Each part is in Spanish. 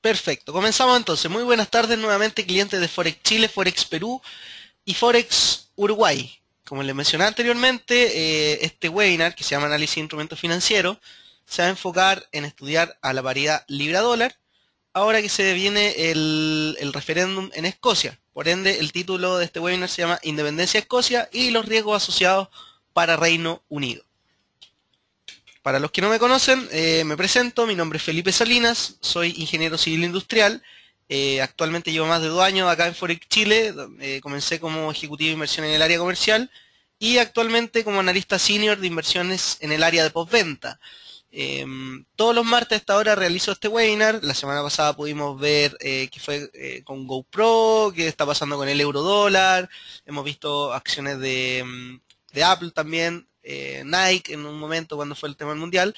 Perfecto, comenzamos entonces. Muy buenas tardes nuevamente clientes de Forex Chile, Forex Perú y Forex Uruguay. Como les mencioné anteriormente, eh, este webinar que se llama Análisis de Instrumentos Financieros se va a enfocar en estudiar a la paridad libra-dólar ahora que se viene el, el referéndum en Escocia. Por ende, el título de este webinar se llama Independencia Escocia y los riesgos asociados para Reino Unido. Para los que no me conocen, eh, me presento, mi nombre es Felipe Salinas, soy ingeniero civil industrial, eh, actualmente llevo más de dos años acá en Forex Chile, eh, comencé como ejecutivo de inversión en el área comercial y actualmente como analista senior de inversiones en el área de postventa. Em, todos los martes a esta hora realizo este webinar. La semana pasada pudimos ver qué fue con GoPro, qué está pasando con el euro dólar. Hemos visto acciones de em, Apple también. Eh, Nike en un momento cuando fue el tema del mundial.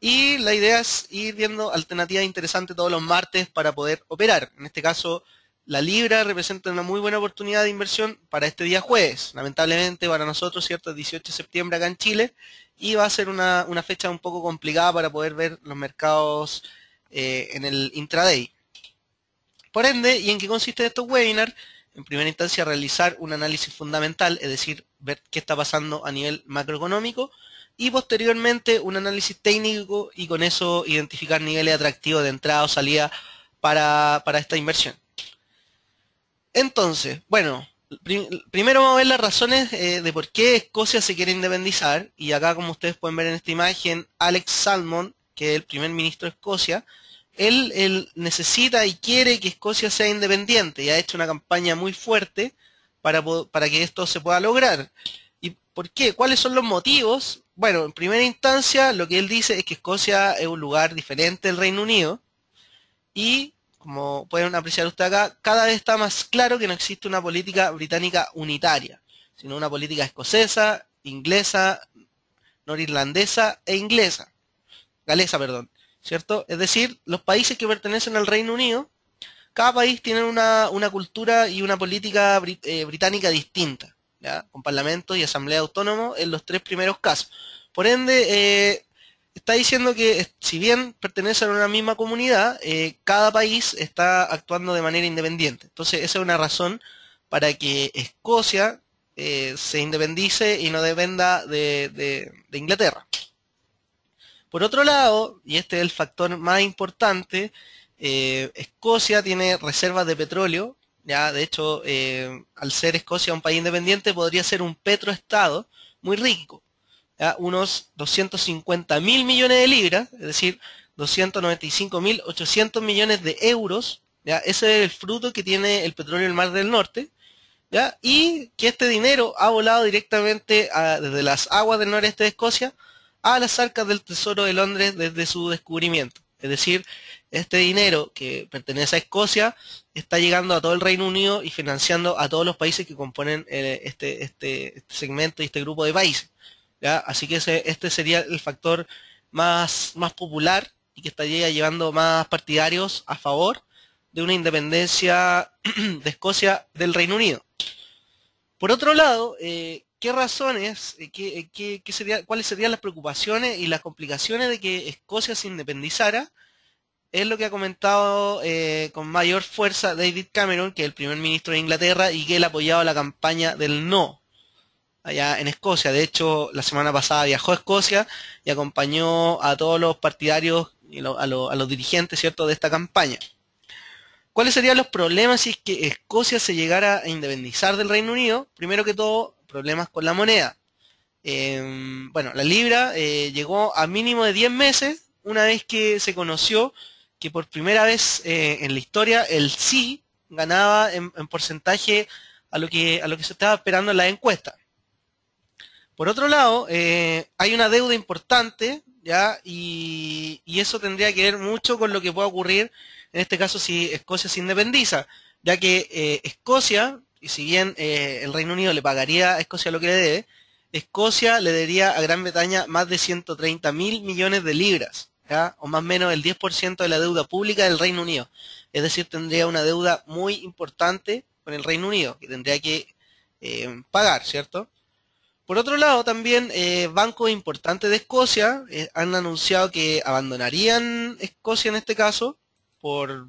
Y la idea es ir viendo alternativas interesantes todos los martes para poder operar. En este caso, la libra representa una muy buena oportunidad de inversión para este día jueves. Lamentablemente para nosotros, ¿cierto? 18 de septiembre acá en Chile. Y va a ser una, fecha un poco complicada para poder ver los mercados eh, en el intraday. Por ende, ¿y en qué consiste estos webinars? en primera instancia, realizar un análisis fundamental, es decir, ver qué está pasando a nivel macroeconómico, y posteriormente un análisis técnico y con eso identificar niveles atractivos de entrada o salida para, esta inversión. Entonces, bueno, primero vamos a ver las razones eh, de por qué Escocia se quiere independizar. Y acá, como ustedes pueden ver en esta imagen, Alex Salmond, que es el primer ministro de Escocia, él, necesita y quiere que Escocia sea independiente y ha hecho una campaña muy fuerte para, para que esto se pueda lograr. ¿Y por qué? ¿Cuáles son los motivos? Bueno, en primera instancia lo que él dice es que Escocia es un lugar diferente del Reino Unido y, como pueden apreciar ustedes acá, cada vez está más claro que no existe una política británica unitaria, sino una política escocesa, inglesa, norirlandesa e inglesa. Galesa, perdón. ¿cierto? Es decir, los países que pertenecen al Reino Unido, cada país tiene una, cultura y una política eh, británica distinta, con parlamentos y asamblea autónomo en los tres primeros casos. Por ende, eh, está diciendo que eh, si bien pertenecen a una misma comunidad, cada país está actuando de manera independiente. Entonces, esa es una razón para que Escocia se independice y no dependa de Inglaterra. Por otro lado, y este es el factor más importante, eh, Escocia tiene reservas de petróleo, ya de hecho, eh, al ser Escocia un país independiente, podría ser un petroestado muy rico, ¿ya? unos 250 mil millones de libras, es decir, 295.800 mil millones de euros, ¿ya? ese es el fruto que tiene el petróleo del Mar del Norte, ¿ya? y que este dinero ha volado directamente desde las aguas del noreste de Escocia a las arcas del Tesoro de Londres desde su descubrimiento. Es decir, este dinero que pertenece a Escocia está llegando a todo el Reino Unido y financiando a todos los países que componen eh, este, este, este, segmento y este grupo de países. Así que este sería el factor más, más popular y que estaría llevando más partidarios a favor de una independencia de Escocia del Reino Unido. Por otro lado, eh, ¿qué razones, eh, qué, eh, qué, qué sería, cuáles serían las preocupaciones y las complicaciones de que Escocia se independizara? Es lo que ha comentado eh, con mayor fuerza David Cameron, que es el primer ministro de Inglaterra y que él ha apoyado la campaña del no allá en Escocia. De hecho, la semana pasada viajó a Escocia y acompañó a todos los partidarios y a, a los dirigentes cierto de esta campaña. ¿Cuáles serían los problemas si es que Escocia se llegara a independizar del Reino Unido? Primero que todo, problemas con la moneda. Em, bueno, la libra eh, llegó a mínimo de 10 meses una vez que se conoció que por primera vez eh, en la historia el sí ganaba en, porcentaje a lo, que, a lo que se estaba esperando en la encuesta. Por otro lado, eh, hay una deuda importante, ¿ya? Y, eso tendría que ver mucho con lo que pueda ocurrir en este caso si Escocia se independiza, ya que Escocia y si bien eh, el Reino Unido le pagaría a Escocia lo que le debe, Escocia le daría a Gran Bretaña más de 130 mil millones de libras, o más o menos el 10% de la deuda pública del Reino Unido. Es decir, tendría una deuda muy importante con el Reino Unido, que tendría que eh, pagar, ¿cierto? Por otro lado, también eh, bancos importantes de Escocia han anunciado que abandonarían Escocia en este caso por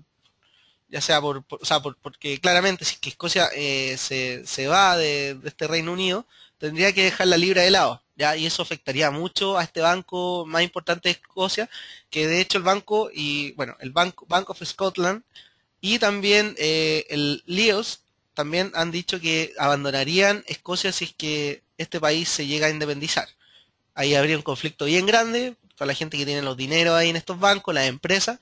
ya sea por, sea, porque claramente si Escocia eh, se, va de, este Reino Unido, tendría que dejar la libra de lado, Y eso afectaría mucho a este banco más importante de Escocia, que de hecho el banco, y bueno, el banco, Bank of Scotland y también eh, el Leos también han dicho que abandonarían Escocia si es que este país se llega a independizar. Ahí habría un conflicto bien grande, toda la gente que tiene los dineros ahí en estos bancos, las empresas,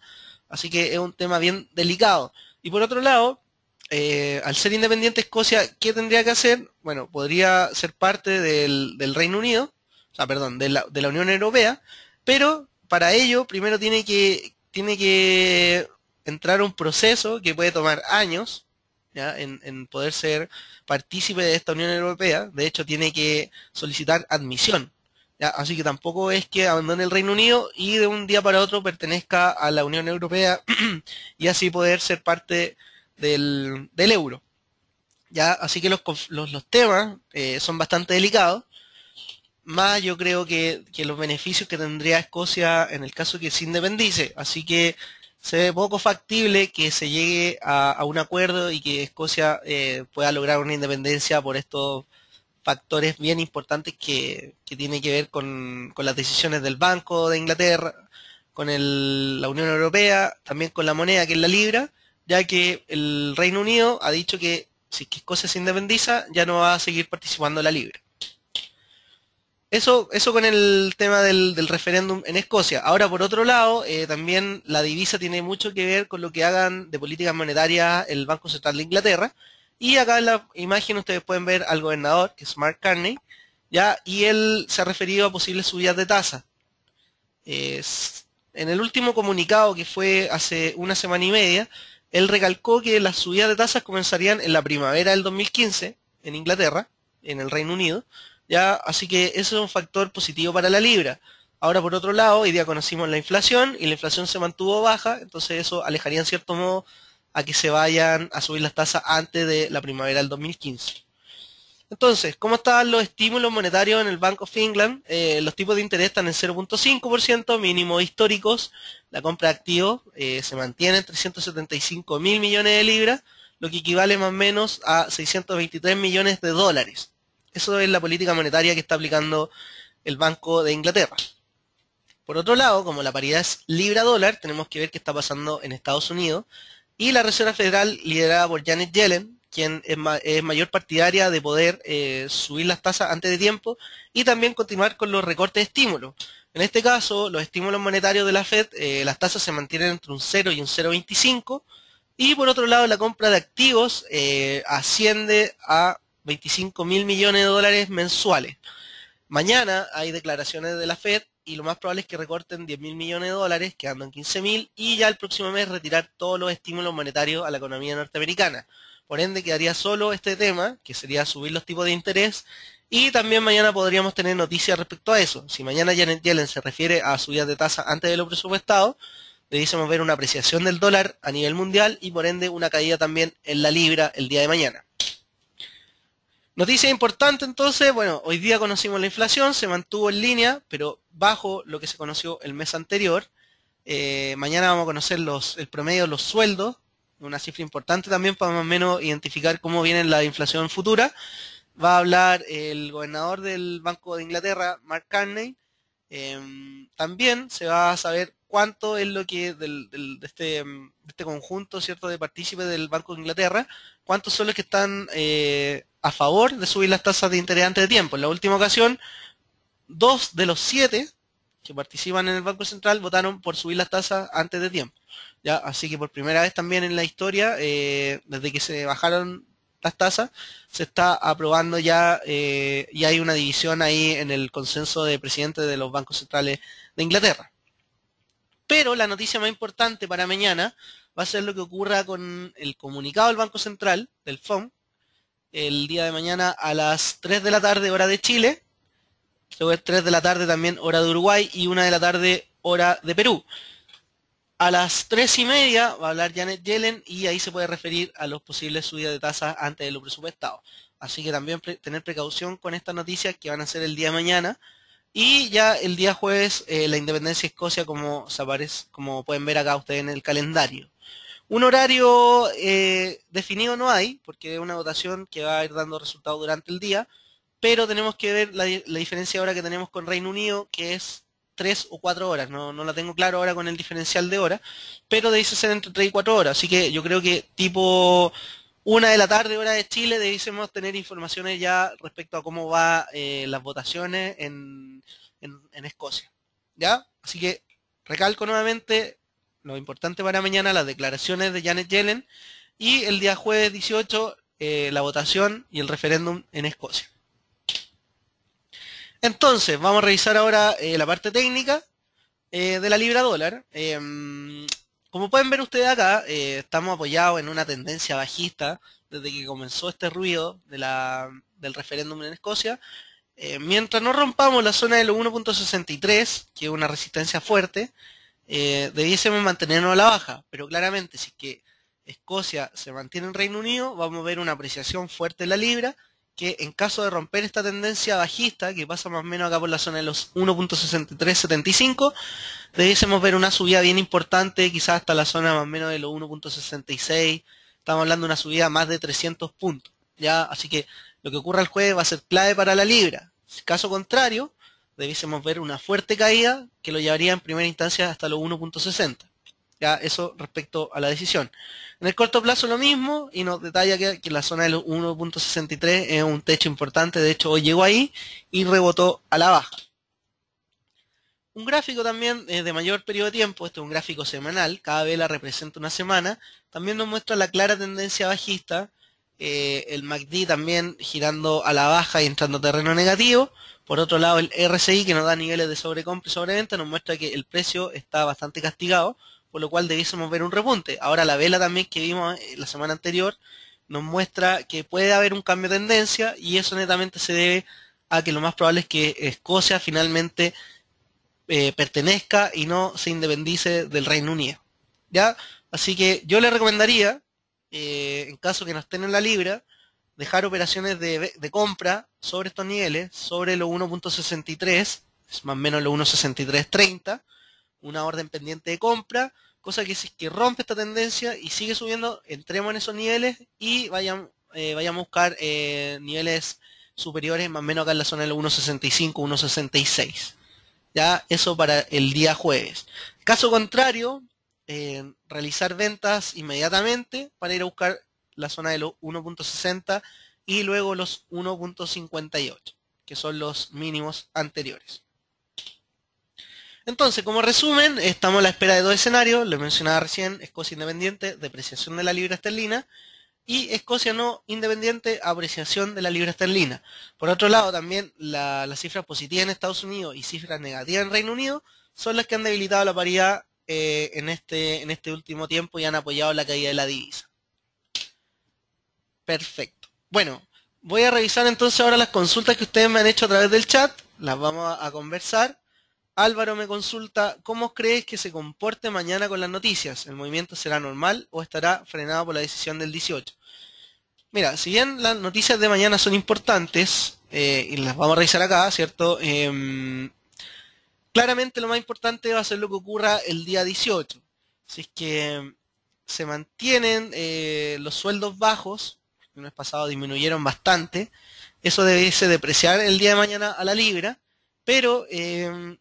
Así que es un tema bien delicado. Y por otro lado, eh, al ser independiente Escocia, ¿qué tendría que hacer? Bueno, podría ser parte del, Reino Unido, o sea, perdón, de la, Unión Europea, pero para ello primero tiene que, tiene que entrar un proceso que puede tomar años en poder ser partícipe de esta Unión Europea. De hecho, tiene que solicitar admisión así que tampoco es que abandone el Reino Unido y de un día para otro pertenezca a la Unión Europea y así poder ser parte del, euro. Ya, así que los, temas eh, son bastante delicados. Más yo creo que, los beneficios que tendría Escocia en el caso que se independice. Así que se ve poco factible que se llegue a, un acuerdo y que Escocia eh, pueda lograr una independencia por estos factores bien importantes que, tiene que ver con, las decisiones del Banco de Inglaterra, con la Unión Europea, también con la moneda que es la libra, ya que el Reino Unido ha dicho que si Escocia se independiza ya no va a seguir participando la libra. Eso, eso con el tema del, referéndum en Escocia. Ahora, por otro lado, eh, también la divisa tiene mucho que ver con lo que hagan de políticas monetarias el Banco Central de Inglaterra, y acá en la imagen ustedes pueden ver al gobernador, que es Mark Carney, ¿ya? y él se ha referido a posibles subidas de tasa. en el último comunicado que fue hace una semana y media, él recalcó que las subidas de tasas comenzarían en la primavera del 2015 en Inglaterra, en el Reino Unido, ¿ya? así que eso es un factor positivo para la libra. Ahora, por otro lado, hoy día conocimos la inflación y la inflación se mantuvo baja, entonces eso alejaría en cierto modo a que se vayan a subir las tasas antes de la primavera del 2015. Entonces, ¿cómo están los estímulos monetarios en el Bank of England? Eh, los tipos de interés están en 0.5%, mínimos históricos. La compra de activos eh, se mantiene en 375 mil millones de libras, lo que equivale más o menos a 623 millones de dólares. Eso es la política monetaria que está aplicando el Banco de Inglaterra. Por otro lado, como la paridad es libra-dólar, tenemos que ver qué está pasando en Estados Unidos y la Reserva Federal liderada por Janet Yellen, quien es, mayor partidaria de poder eh, subir las tasas antes de tiempo y también continuar con los recortes de estímulos. En este caso, los estímulos monetarios de la Fed, eh, las tasas se mantienen entre un 0 y un 0,25 y por otro lado la compra de activos eh, asciende a 25 mil millones de dólares mensuales. Mañana hay declaraciones de la Fed y lo más probable es que recorten 10 mil millones de dólares, quedando en 15 mil, y ya el próximo mes retirar todos los estímulos monetarios a la economía norteamericana. Por ende, quedaría solo este tema, que sería subir los tipos de interés, y también mañana podríamos tener noticias respecto a eso. Si mañana Janet Yellen se refiere a subidas de tasa antes de lo presupuestado, debiésemos ver una apreciación del dólar a nivel mundial y por ende una caída también en la libra el día de mañana. Noticia importante entonces, bueno, hoy día conocimos la inflación, se mantuvo en línea, pero bajo lo que se conoció el mes anterior. Eh, mañana vamos a conocer los, el promedio de los sueldos, una cifra importante también para más o menos identificar cómo viene la inflación futura. Va a hablar el gobernador del Banco de Inglaterra, Mark Carney. Eh, también se va a saber cuánto es lo que del, este, de, este, conjunto cierto de partícipes del Banco de Inglaterra, cuántos son los que están eh, a favor de subir las tasas de interés antes de tiempo. En la última ocasión dos de los siete que participan en el Banco Central votaron por subir las tasas antes de tiempo. ¿ya? Así que por primera vez también en la historia, eh, desde que se bajaron las tasas, se está aprobando ya eh, y hay una división ahí en el consenso de presidentes de los bancos centrales de Inglaterra. Pero la noticia más importante para mañana va a ser lo que ocurra con el comunicado del Banco Central, del FOM, el día de mañana a las 3 de la tarde, hora de Chile, Luego es 3 de la tarde también hora de Uruguay y 1 de la tarde hora de Perú. A las 3 y media va a hablar Janet Yellen y ahí se puede referir a los posibles subidas de tasas antes de lo presupuestado. Así que también tener precaución con estas noticias que van a ser el día de mañana. Y ya el día jueves eh, la independencia de Escocia como, se como pueden ver acá ustedes en el calendario. Un horario eh, definido no hay, porque es una votación que va a ir dando resultados durante el día, pero tenemos que ver la, la, diferencia ahora que tenemos con Reino Unido, que es 3 o 4 horas, no, no la tengo claro ahora con el diferencial de hora, pero debe ser entre 3 y 4 horas, así que yo creo que tipo una de la tarde, hora de Chile, debiésemos tener informaciones ya respecto a cómo van eh, las votaciones en, Escocia. ¿Ya? Así que recalco nuevamente lo importante para mañana, las declaraciones de Janet Yellen y el día jueves 18, eh, la votación y el referéndum en Escocia. Entonces, vamos a revisar ahora eh, la parte técnica eh, de la libra dólar. Em, como pueden ver ustedes acá, eh, estamos apoyados en una tendencia bajista desde que comenzó este ruido del referéndum en Escocia. mientras no rompamos la zona del 1.63, que es una resistencia fuerte, debiésemos mantenernos a la baja. Pero claramente, si es que Escocia se mantiene en Reino Unido, vamos a ver una apreciación fuerte de la libra que en caso de romper esta tendencia bajista, que pasa más o menos acá por la zona de los 1.6375, debiésemos ver una subida bien importante, quizás hasta la zona más o menos de los 1.66, estamos hablando de una subida más de 300 puntos, ¿ya? Así que lo que ocurra el jueves va a ser clave para la libra. Caso contrario, debiésemos ver una fuerte caída que lo llevaría en primera instancia hasta los 1.60. Ya, eso respecto a la decisión. En el corto plazo lo mismo y nos detalla que, la zona del 1.63 es un techo importante, de hecho hoy llegó ahí y rebotó a la baja. Un gráfico también eh, de mayor periodo de tiempo, este es un gráfico semanal, cada vela representa una semana, también nos muestra la clara tendencia bajista, eh, el MACD también girando a la baja y entrando a terreno negativo, por otro lado el RSI que nos da niveles de sobrecompra y sobreventa nos muestra que el precio está bastante castigado, por lo cual debiésemos ver un repunte. Ahora la vela también que vimos eh, la semana anterior nos muestra que puede haber un cambio de tendencia y eso netamente se debe a que lo más probable es que Escocia finalmente eh, pertenezca y no se independice del Reino Unido. ¿Ya? Así que yo le recomendaría, eh, en caso que no estén en la libra, dejar operaciones de, compra sobre estos niveles, sobre los 1.63, es más o menos los 1.6330, una orden pendiente de compra, cosa que si es que rompe esta tendencia y sigue subiendo, entremos en esos niveles y vayan, eh, vayamos a buscar eh, niveles superiores, más o menos acá en la zona de los 1.65, 1.66. Ya, eso para el día jueves. Caso contrario, eh, realizar ventas inmediatamente para ir a buscar la zona de los 1.60 y luego los 1.58, que son los mínimos anteriores. Entonces, como resumen, estamos a la espera de dos escenarios, les mencionaba recién, Escocia independiente, depreciación de la libra esterlina, y Escocia no independiente, apreciación de la libra esterlina. Por otro lado, también las cifras positivas en Estados Unidos y cifras negativas en Reino Unido son las que han debilitado la paridad eh, este, en, este, último tiempo y han apoyado la caída de la divisa. Perfecto. Bueno, voy a revisar entonces ahora las consultas que ustedes me han hecho a través del chat, las vamos a conversar. Álvaro me consulta, ¿cómo crees que se comporte mañana con las noticias? ¿El movimiento será normal o estará frenado por la decisión del 18? Mira, si bien las noticias de mañana son importantes, eh, y las vamos a revisar acá, ¿cierto? Em, claramente lo más importante va a ser lo que ocurra el día 18. Si es que se mantienen eh, los sueldos bajos, el mes pasado disminuyeron bastante, eso debiese depreciar el día de mañana a la libra, pero em,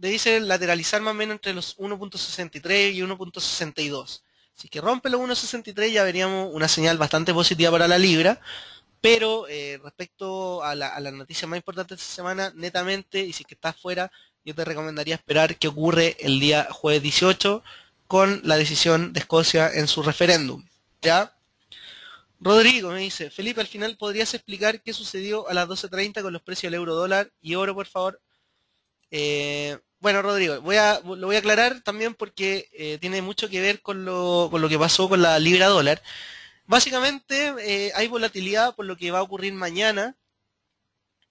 le dice lateralizar más o menos entre los 1.63 y 1.62. es que rompe los 1.63 ya veríamos una señal bastante positiva para la libra. Pero eh, respecto a la, a noticia más importante de esta semana, netamente, y si es que estás fuera, yo te recomendaría esperar qué ocurre el día jueves 18 con la decisión de Escocia en su referéndum. ¿Ya? Rodrigo me dice, Felipe, al final podrías explicar qué sucedió a las 12.30 con los precios del euro dólar y oro, por favor. Eh, bueno, Rodrigo, voy a, lo voy a aclarar también porque eh, tiene mucho que ver con lo, que pasó con la libra dólar. Básicamente eh, hay volatilidad por lo que va a ocurrir mañana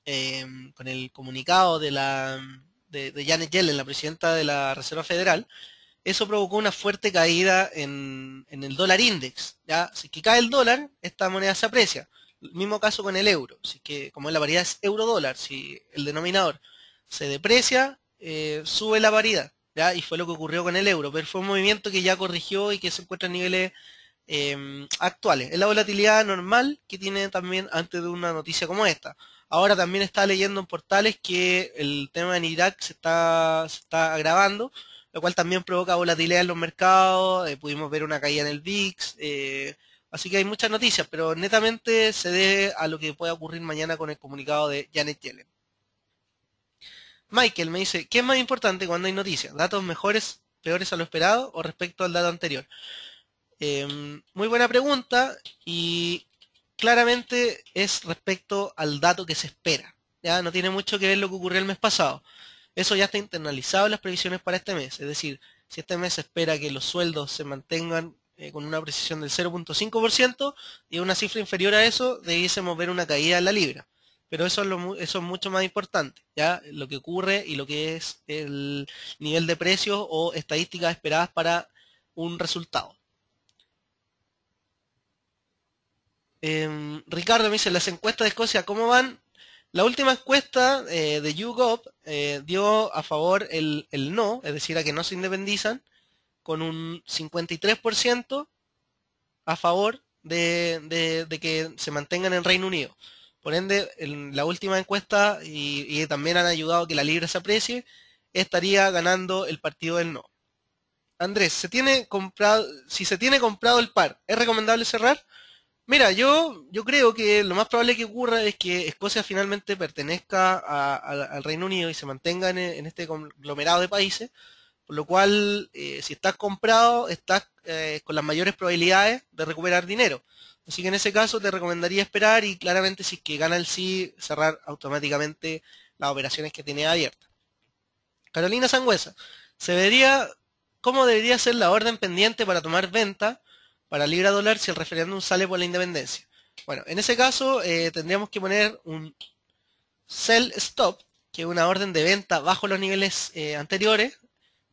em, con el comunicado de, la, de, Janet Yellen, la presidenta de la Reserva Federal. Eso provocó una fuerte caída en, el dólar index. ¿ya? Si que cae el dólar, esta moneda se aprecia. El mismo caso con el euro. Si que, como es la variedad es euro-dólar, si el denominador se deprecia, eh, sube la paridad, Y fue lo que ocurrió con el euro, pero fue un movimiento que ya corrigió y que se encuentra en niveles em, actuales. Es la volatilidad normal que tiene también antes de una noticia como esta. Ahora también está leyendo en portales que el tema en Irak se está, se está agravando, lo cual también provoca volatilidad en los mercados, eh, pudimos ver una caída en el VIX, eh, así que hay muchas noticias, pero netamente se debe a lo que pueda ocurrir mañana con el comunicado de Janet Yellen. Michael me dice, ¿qué es más importante cuando hay noticias? ¿Datos mejores, peores a lo esperado o respecto al dato anterior? Em, muy buena pregunta y claramente es respecto al dato que se espera. Ya no tiene mucho que ver lo que ocurrió el mes pasado. Eso ya está internalizado en las previsiones para este mes. Es decir, si este mes se espera que los sueldos se mantengan eh, con una precisión del 0.5% y una cifra inferior a eso, debiésemos ver una caída en la libra pero eso es, mucho más importante, ¿ya? Lo que ocurre y lo que es el nivel de precios o estadísticas esperadas para un resultado. Em, Ricardo me dice, las encuestas de Escocia, ¿cómo van? La última encuesta eh, de YouGov eh, dio a favor el, el, no, es decir, a que no se independizan, con un 53% a favor de, de que se mantengan en Reino Unido. Por ende, en la última encuesta, y, también han ayudado a que la Libra se aprecie, estaría ganando el partido del no. Andrés, ¿se tiene comprado, si se tiene comprado el par, ¿es recomendable cerrar? Mira, yo, yo creo que lo más probable que ocurra es que Escocia finalmente pertenezca al Reino Unido y se mantenga en este conglomerado de países. Por lo cual, eh, si estás comprado, estás eh, con las mayores probabilidades de recuperar dinero. Así que en ese caso te recomendaría esperar y claramente si es que gana el sí, cerrar automáticamente las operaciones que tiene abiertas. Carolina Sangüesa, ¿se vería cómo debería ser la orden pendiente para tomar venta para libra dólar si el referéndum sale por la independencia? Bueno, en ese caso eh, tendríamos que poner un sell stop, que es una orden de venta bajo los niveles anteriores,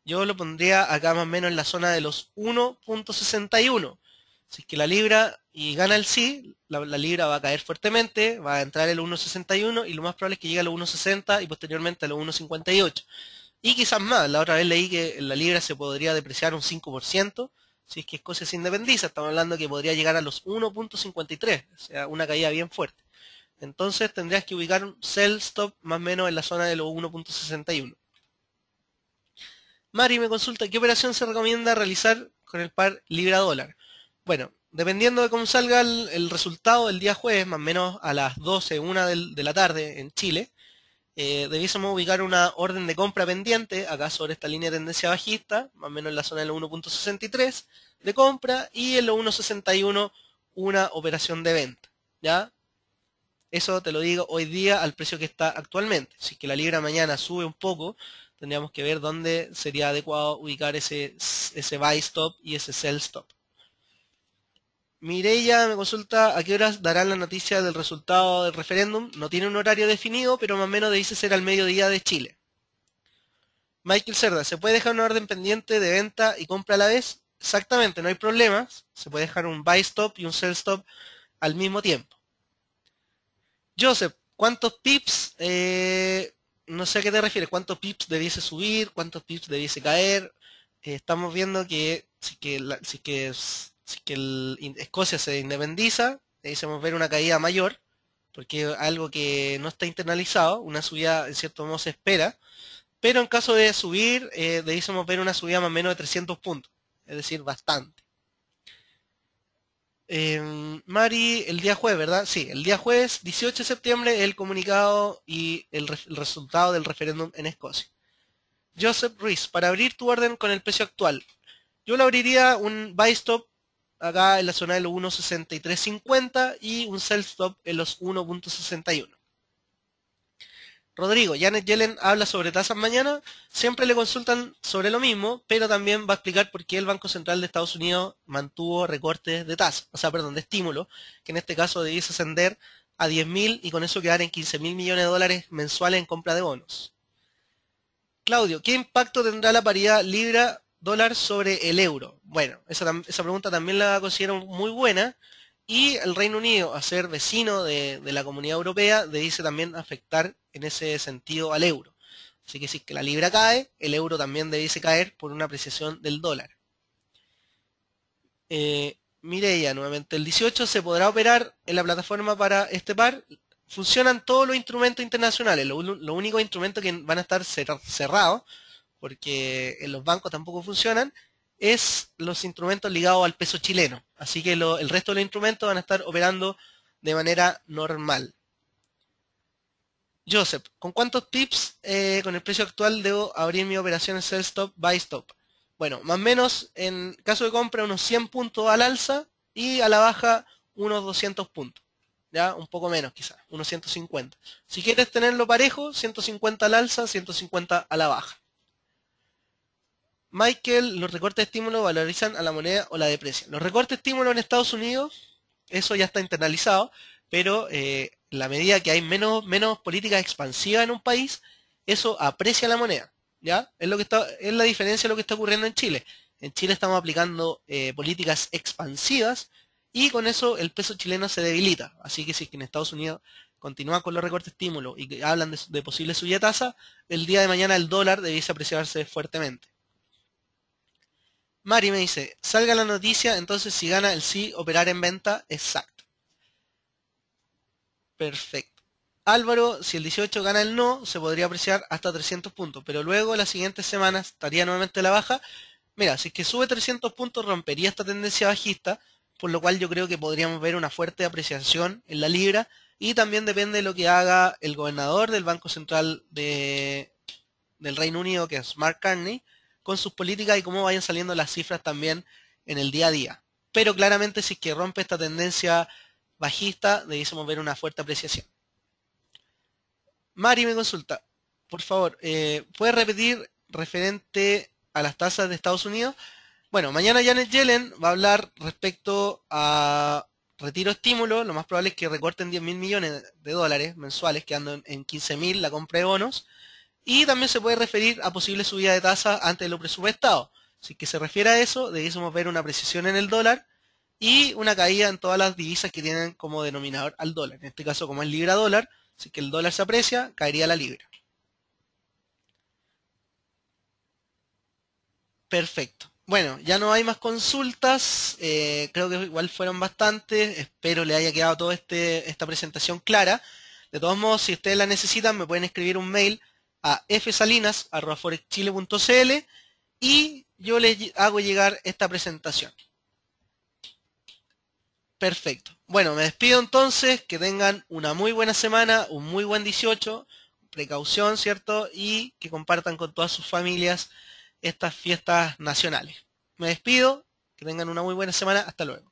yo lo pondría acá más o menos en la zona de los 1.61. Si es que la libra y gana el sí, la, libra va a caer fuertemente, va a entrar el 1.61 y lo más probable es que llegue a los 1.60 y posteriormente a los 1.58. Y quizás más, la otra vez leí que la libra se podría depreciar un 5%, si es que Escocia es independiza, estamos hablando que podría llegar a los 1.53, o sea, una caída bien fuerte. Entonces tendrías que ubicar un sell stop más o menos en la zona de los 1.61. Mari me consulta, ¿qué operación se recomienda realizar con el par libra-dólar? Bueno, dependiendo de cómo salga el, resultado del día jueves, más o menos a las 12, 1 de la tarde en Chile, eh, debiésemos ubicar una orden de compra pendiente acá sobre esta línea de tendencia bajista, más o menos en la zona del 1.63 de compra y en los 1.61 una operación de venta. ¿Ya? Eso te lo digo hoy día al precio que está actualmente. Si que la libra mañana sube un poco, tendríamos que ver dónde sería adecuado ubicar ese, ese buy stop y ese sell stop. Mireya me consulta a qué horas darán la noticia del resultado del referéndum. No tiene un horario definido, pero más o menos dice ser al mediodía de Chile. Michael Cerda, ¿se puede dejar una orden pendiente de venta y compra a la vez? Exactamente, no hay problemas. Se puede dejar un buy stop y un sell stop al mismo tiempo. Joseph, ¿cuántos pips? Eh, no sé a qué te refieres, cuántos pips debiese subir, cuántos pips debiese caer. Eh, estamos viendo que si que, que, que Escocia se independiza, debiésemos ver una caída mayor, porque algo que no está internalizado, una subida en cierto modo se espera, pero en caso de subir, eh, ver una subida más o menos de 300 puntos, es decir, bastante. Em, Mari, el día jueves, ¿verdad? Sí, el día jueves, 18 de septiembre, el comunicado y el, el resultado del referéndum en Escocia. Joseph Ruiz, para abrir tu orden con el precio actual, yo le abriría un buy stop acá en la zona de los 1.6350 y un sell stop en los 1.61. Rodrigo, Janet Yellen habla sobre tasas mañana, siempre le consultan sobre lo mismo, pero también va a explicar por qué el Banco Central de Estados Unidos mantuvo recortes de tasas, o sea, perdón, de estímulo, que en este caso debía ascender a 10.000 y con eso quedar en 15.000 millones de dólares mensuales en compra de bonos. Claudio, ¿qué impacto tendrá la paridad libra-dólar sobre el euro? Bueno, esa, esa pregunta también la considero muy buena y el Reino Unido, a ser vecino de, la comunidad europea, debiese también afectar en ese sentido al euro. Así que si es que la libra cae, el euro también debiese caer por una apreciación del dólar. Eh, Mire ya nuevamente, el 18 se podrá operar en la plataforma para este par. Funcionan todos los instrumentos internacionales. los únicos único instrumento que van a estar cerrados, porque en los bancos tampoco funcionan, es los instrumentos ligados al peso chileno. Así que el resto de los instrumentos van a estar operando de manera normal. Joseph, ¿con cuántos tips eh, con el precio actual debo abrir mi operación en sell stop, buy stop? Bueno, más o menos en caso de compra unos 100 puntos al alza y a la baja unos 200 puntos. Ya, un poco menos quizás, unos 150. Si quieres tenerlo parejo, 150 al alza, 150 a la baja. Michael, los recortes de estímulo valorizan a la moneda o la deprecia. Los recortes de estímulo en Estados Unidos, eso ya está internalizado, pero eh, la medida que hay menos, menos políticas expansivas en un país, eso aprecia la moneda. ¿ya? Es, lo que está, es la diferencia de lo que está ocurriendo en Chile. En Chile estamos aplicando eh, políticas expansivas y con eso el peso chileno se debilita. Así que si es que en Estados Unidos continúa con los recortes de estímulo y que hablan de, posibles posible tasa, el día de mañana el dólar debiese apreciarse fuertemente. Mari me dice, salga la noticia, entonces si gana el sí, operar en venta, exacto. Perfecto. Álvaro, si el 18 gana el no, se podría apreciar hasta 300 puntos, pero luego las siguientes semanas estaría nuevamente la baja. Mira, si es que sube 300 puntos rompería esta tendencia bajista, por lo cual yo creo que podríamos ver una fuerte apreciación en la libra y también depende de lo que haga el gobernador del Banco Central del Reino Unido, que es Mark Carney, con sus políticas y cómo vayan saliendo las cifras también en el día a día. Pero claramente si es que rompe esta tendencia bajista, debiésemos ver una fuerte apreciación. Mari me consulta, por favor, eh, ¿puedes repetir referente a las tasas de Estados Unidos? Bueno, mañana Janet Yellen va a hablar respecto a retiro estímulo. Lo más probable es que recorten 10 mil millones de dólares mensuales, quedando en 15 mil la compra de bonos. Y también se puede referir a posible subida de tasa de lo presupuestado. Si que se refiere a eso, debiésemos ver una precisión en el dólar y una caída en todas las divisas que tienen como denominador al dólar. En este caso, como es libra dólar, si que el dólar se aprecia, caería la libra. Perfecto. Bueno, ya no hay más consultas, eh, creo que igual fueron bastantes, espero le haya quedado toda este, esta presentación clara. De todos modos, si ustedes la necesitan, me pueden escribir un mail a fsalinas.forexchile.cl y yo les hago llegar esta presentación. Perfecto. Bueno, me despido entonces, que tengan una muy buena semana, un muy buen 18, precaución, ¿cierto? Y que compartan con todas sus familias estas fiestas nacionales. Me despido, que tengan una muy buena semana, hasta luego.